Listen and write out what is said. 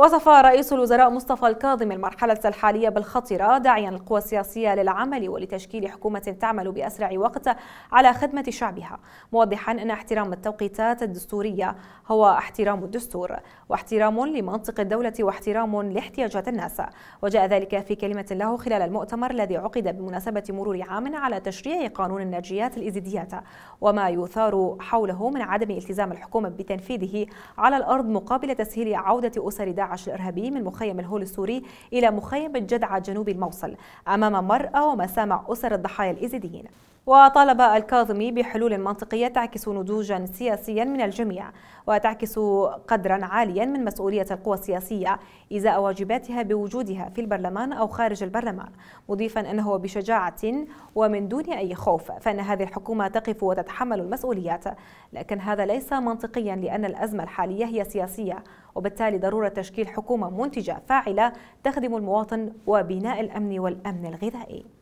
وصف رئيس الوزراء مصطفى الكاظم المرحلة الحالية بالخطرة داعيا القوى السياسية للعمل ولتشكيل حكومة تعمل بأسرع وقت على خدمة شعبها موضحا أن احترام التوقيتات الدستورية هو احترام الدستور واحترام لمنطق الدولة واحترام لاحتياجات الناس وجاء ذلك في كلمة له خلال المؤتمر الذي عقد بمناسبة مرور عام على تشريع قانون الناجيات الإزديات وما يثار حوله من عدم التزام الحكومة بتنفيذه على الأرض مقابل تسهيل عودة أسر داعي داعش الإرهابي من مخيم الهول السوري إلى مخيم الجدعة جنوب الموصل أمام مرأى ومسامع أسر الضحايا الإيزيديين وطالب الكاظمي بحلول منطقية تعكس نضوجا سياسيا من الجميع وتعكس قدرا عاليا من مسؤولية القوى السياسية إزاء واجباتها بوجودها في البرلمان أو خارج البرلمان مضيفا أنه بشجاعة ومن دون أي خوف فإن هذه الحكومة تقف وتتحمل المسؤوليات لكن هذا ليس منطقيا لأن الأزمة الحالية هي سياسية وبالتالي ضرورة تشكيل حكومة منتجة فاعلة تخدم المواطن وبناء الأمن والأمن الغذائي